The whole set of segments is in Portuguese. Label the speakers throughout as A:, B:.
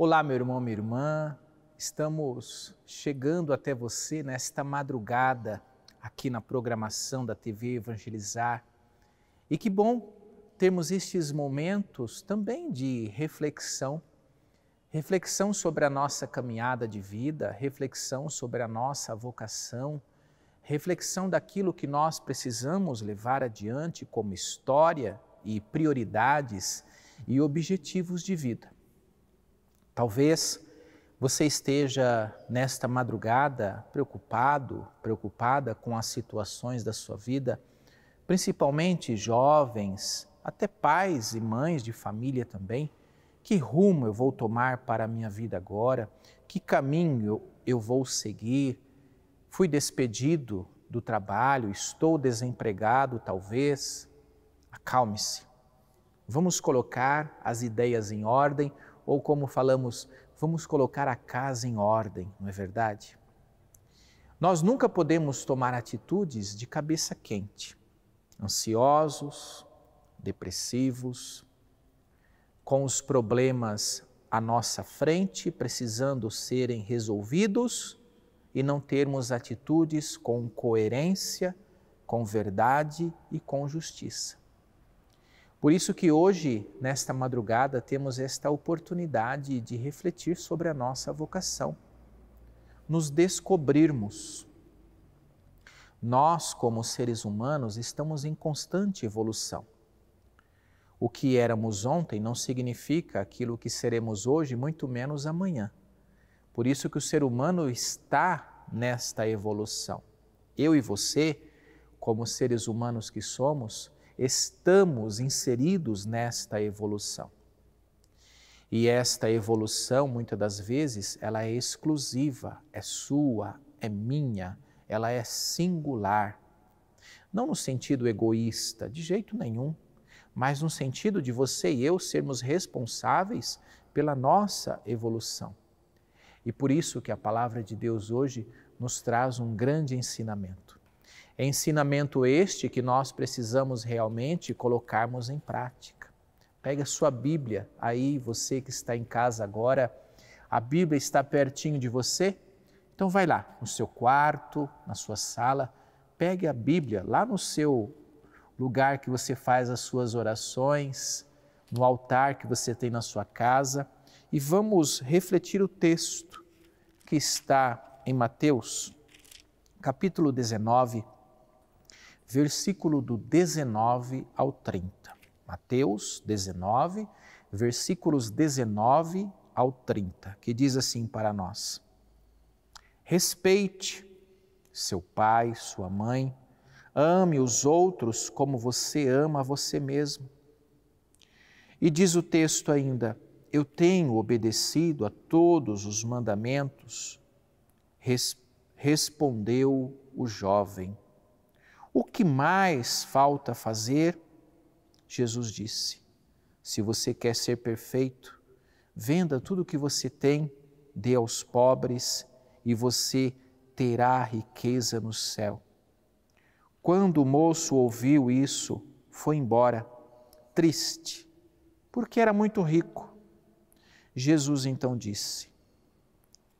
A: Olá, meu irmão, minha irmã. Estamos chegando até você nesta madrugada aqui na programação da TV Evangelizar. E que bom termos estes momentos também de reflexão, reflexão sobre a nossa caminhada de vida, reflexão sobre a nossa vocação, reflexão daquilo que nós precisamos levar adiante como história e prioridades e objetivos de vida. Talvez você esteja nesta madrugada preocupado, preocupada com as situações da sua vida, principalmente jovens, até pais e mães de família também. Que rumo eu vou tomar para a minha vida agora? Que caminho eu vou seguir? Fui despedido do trabalho, estou desempregado, talvez. Acalme-se. Vamos colocar as ideias em ordem ou como falamos, vamos colocar a casa em ordem, não é verdade? Nós nunca podemos tomar atitudes de cabeça quente, ansiosos, depressivos, com os problemas à nossa frente, precisando serem resolvidos e não termos atitudes com coerência, com verdade e com justiça. Por isso que hoje, nesta madrugada, temos esta oportunidade de refletir sobre a nossa vocação, nos descobrirmos. Nós, como seres humanos, estamos em constante evolução. O que éramos ontem não significa aquilo que seremos hoje, muito menos amanhã. Por isso que o ser humano está nesta evolução. Eu e você, como seres humanos que somos, estamos inseridos nesta evolução. E esta evolução, muitas das vezes, ela é exclusiva, é sua, é minha, ela é singular. Não no sentido egoísta, de jeito nenhum, mas no sentido de você e eu sermos responsáveis pela nossa evolução. E por isso que a palavra de Deus hoje nos traz um grande ensinamento. É ensinamento este que nós precisamos realmente colocarmos em prática. Pega sua Bíblia aí, você que está em casa agora, a Bíblia está pertinho de você. Então vai lá no seu quarto, na sua sala, pegue a Bíblia lá no seu lugar que você faz as suas orações, no altar que você tem na sua casa e vamos refletir o texto que está em Mateus, capítulo 19, versículo do 19 ao 30. Mateus 19, versículos 19 ao 30, que diz assim para nós: Respeite seu pai, sua mãe, ame os outros como você ama a você mesmo. E diz o texto ainda: Eu tenho obedecido a todos os mandamentos. Res respondeu o jovem o que mais falta fazer? Jesus disse: Se você quer ser perfeito, venda tudo o que você tem, dê aos pobres e você terá riqueza no céu. Quando o moço ouviu isso, foi embora, triste, porque era muito rico. Jesus então disse: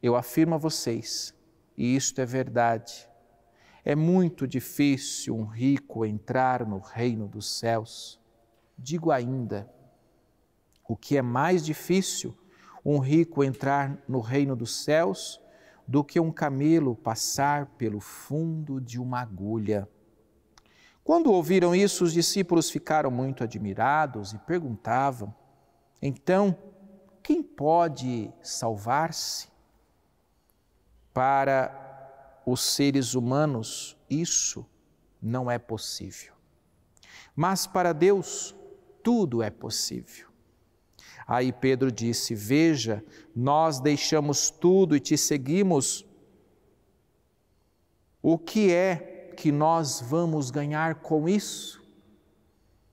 A: Eu afirmo a vocês, e isto é verdade é muito difícil um rico entrar no reino dos céus. Digo ainda, o que é mais difícil um rico entrar no reino dos céus do que um camelo passar pelo fundo de uma agulha. Quando ouviram isso, os discípulos ficaram muito admirados e perguntavam: então, quem pode salvar-se? Para os seres humanos isso não é possível. Mas para Deus tudo é possível. Aí Pedro disse: Veja, nós deixamos tudo e te seguimos. O que é que nós vamos ganhar com isso?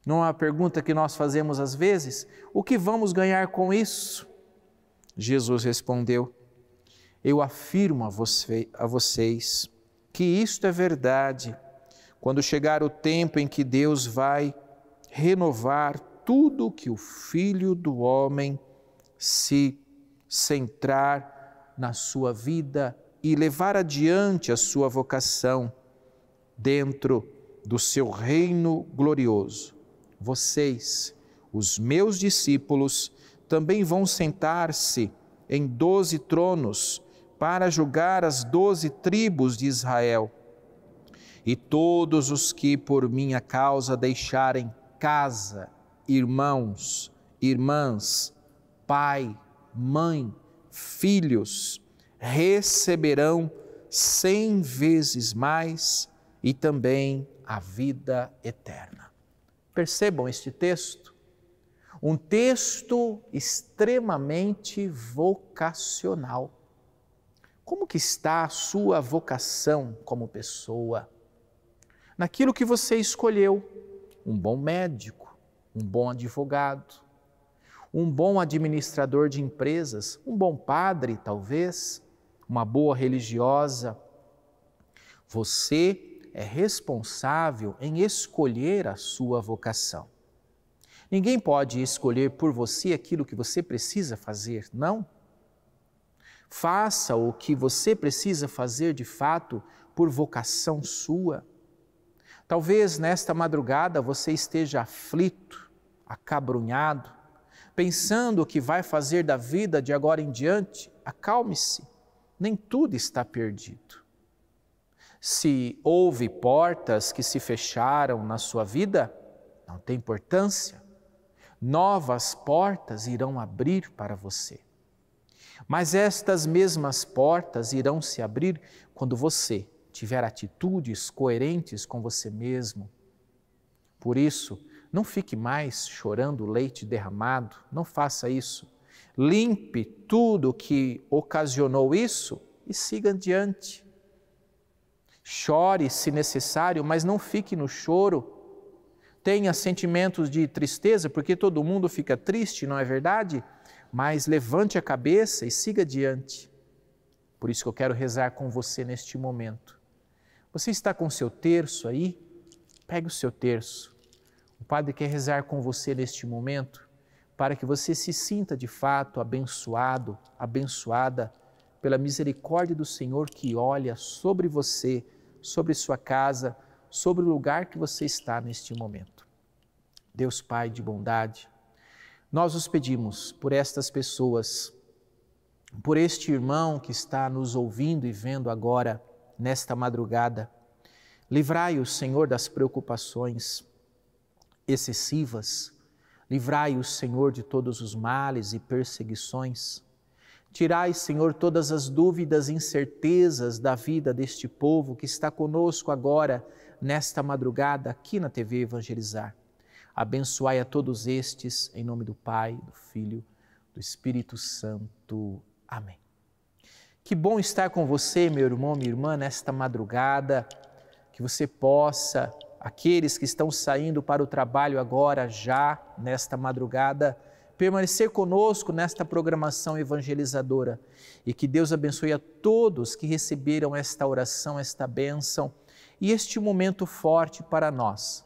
A: Não é uma pergunta que nós fazemos às vezes? O que vamos ganhar com isso? Jesus respondeu: eu afirmo a, você, a vocês que isto é verdade. Quando chegar o tempo em que Deus vai renovar tudo que o Filho do Homem se centrar na sua vida e levar adiante a sua vocação dentro do seu reino glorioso. Vocês, os meus discípulos, também vão sentar-se em doze tronos para julgar as doze tribos de Israel. E todos os que por minha causa deixarem casa, irmãos, irmãs, pai, mãe, filhos, receberão cem vezes mais e também a vida eterna. Percebam este texto? Um texto extremamente vocacional como que está a sua vocação como pessoa? Naquilo que você escolheu, um bom médico, um bom advogado, um bom administrador de empresas, um bom padre, talvez, uma boa religiosa. Você é responsável em escolher a sua vocação. Ninguém pode escolher por você aquilo que você precisa fazer, não. Faça o que você precisa fazer de fato por vocação sua. Talvez nesta madrugada você esteja aflito, acabrunhado, pensando o que vai fazer da vida de agora em diante. Acalme-se, nem tudo está perdido. Se houve portas que se fecharam na sua vida, não tem importância. Novas portas irão abrir para você. Mas estas mesmas portas irão se abrir quando você tiver atitudes coerentes com você mesmo. Por isso, não fique mais chorando leite derramado, não faça isso. Limpe tudo que ocasionou isso e siga adiante. Chore se necessário, mas não fique no choro. Tenha sentimentos de tristeza, porque todo mundo fica triste, não é verdade? mas levante a cabeça e siga adiante. Por isso que eu quero rezar com você neste momento. Você está com seu terço aí? Pegue o seu terço. O Padre quer rezar com você neste momento para que você se sinta de fato abençoado, abençoada pela misericórdia do Senhor que olha sobre você, sobre sua casa, sobre o lugar que você está neste momento. Deus Pai de bondade, nós os pedimos por estas pessoas, por este irmão que está nos ouvindo e vendo agora, nesta madrugada. Livrai-o, Senhor, das preocupações excessivas. Livrai-o, Senhor, de todos os males e perseguições. Tirai, Senhor, todas as dúvidas e incertezas da vida deste povo que está conosco agora, nesta madrugada, aqui na TV Evangelizar. Abençoai a todos estes, em nome do Pai, do Filho, do Espírito Santo. Amém. Que bom estar com você, meu irmão, minha irmã, nesta madrugada, que você possa, aqueles que estão saindo para o trabalho agora, já nesta madrugada, permanecer conosco nesta programação evangelizadora e que Deus abençoe a todos que receberam esta oração, esta bênção e este momento forte para nós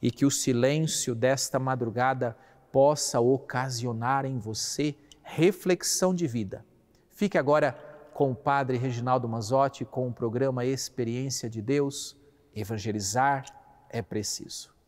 A: e que o silêncio desta madrugada possa ocasionar em você reflexão de vida. Fique agora com o Padre Reginaldo Mazotti com o programa Experiência de Deus. Evangelizar é preciso.